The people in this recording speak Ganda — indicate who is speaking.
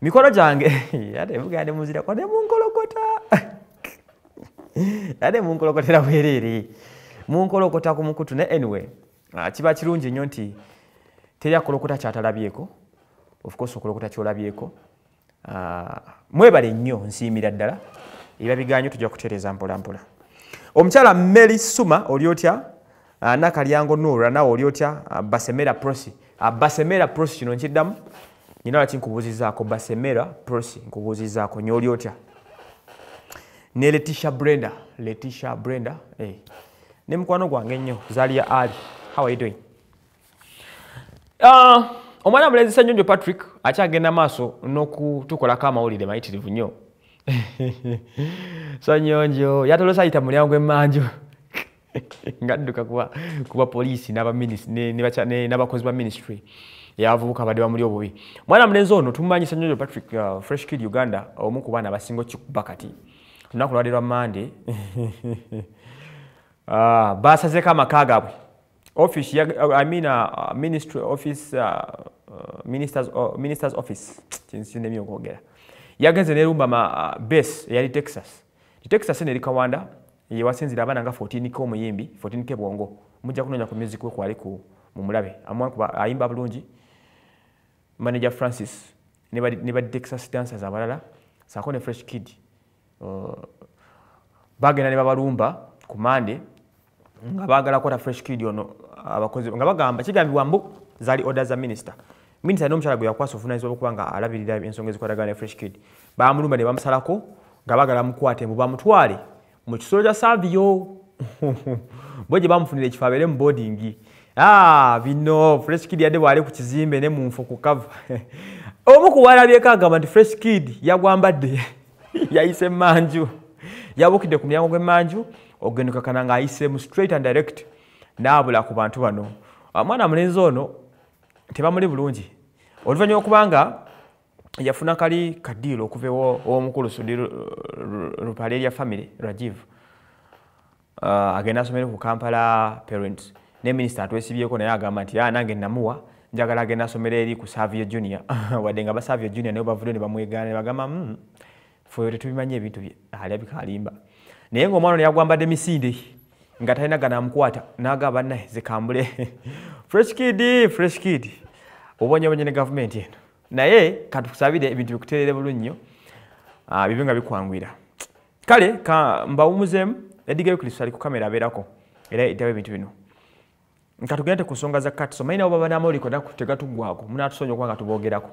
Speaker 1: mikono gyange ate mugende munzira kwadde munkolokota ate munkolokotera bwereere munkolokota ku mukutu ne anyway ah, kiba kirungi nnyo nti teryakolokota kyatalabyeko ofcourse okolokota kyolabyeko ah, mwebale nnyo nsiimira ddala eba biganyo tujja kutereeza mpolampola omukyala mary suma oli otya ah, nakalyango nora nawe oli otya basemera prosi basemera prosi kino nkiddamu ninaki nkubuzizaako basemera prosi nkubuzizaako nyoli otya ne letisha brenda letisha brenda hey. Eh, ne mukwano gwange ennyo zaali ya ali howaido uh, ah, omwana mulenzi sanyonjo patrick akyagenda maaso n'okutukolako amawulire mayitirivu nnyo sanyonjo yatolosa ayita mulyango emmanju ngadduka kuba poliisi n'abakozi ba ministry yavubuka badde bamuli obubi mwana mulenzi ono tumumanyisa nyo patrick uh, fresh kid uganda omu ku baana abasinga okikuba kati tunaku lwadde lwa mande uh, ah, basazeeko amaka gaabwe office amina uh, uh, uh, minister's office kinsinemyokwogera yagenze nerumba ma uh, bas eyali texas texas eno erikawanda yewasinzira abaana nga 14k omuyimbi 14k bwongo mujja kunoonya ku music wekwali ku mumulabe amwankuba ayimba bulungi manaje francis ne ba texas dancers abalala saako ne fresh kid uh, bagenda ne babalumba ku mande nga baagala kukota fresh kid ono abakozi nga bagamba kigambibwa mbu zaali order za minisita minisita nomukyala gwe yakwasa ovunanyizibwa olwokuba nga alabirira ensonga ezikwatagana ne fresh kid bamulumba ne bamusalako nga baagala mukwate mbu bamutwale mu kisolo kya saviyo bwe gye bamufunira ekifo abeere mu boardingi Ah, vino, fresh kid yade wale kuchizime ne mfo kukava. Omu kuwala vye kagama, fresh kid ya guambade. ya ise manju. Ya wukide kumiyango kwe manju. Ogenu kakananga ise mu straight and direct. Na abula kubantuwa no. Ah, mwana mrenzo no, tema mwini bulunji. Olivanyo kubanga, yafuna kali kadilo kufewo omu kulu sudi rupaleria family, Rajiv. Uh, agenda sumeru kukampala parents. Parents. ne minister atwesibyeko naye agamba nti ah, nange namuwa njagala agenda asomera eri ku savio junior wadde nga basavio junior naye bavudde ne bamwegaana ne bagamba mm, fuyo tetubimanyi ebintu ah, ali abikalimba naye ngaomwana ne yagwambadde misinde nga talina ganamukwata nagamba naye zikambule fresh kid fresh kid obonyebonye ne gavumenti eno naye katukusabire ebintu bikuterere bulungi nnyo uh, ah, bibyo nga bikwanguira kale ka mbawumuzeemu edigayo kristo ali ku kamera abeerako era etawo ebintu bino nkatugende ku nsonga za katiso maina abo banaamawulire kwenda tegatugwako munatusonya okuba nga tuboogerako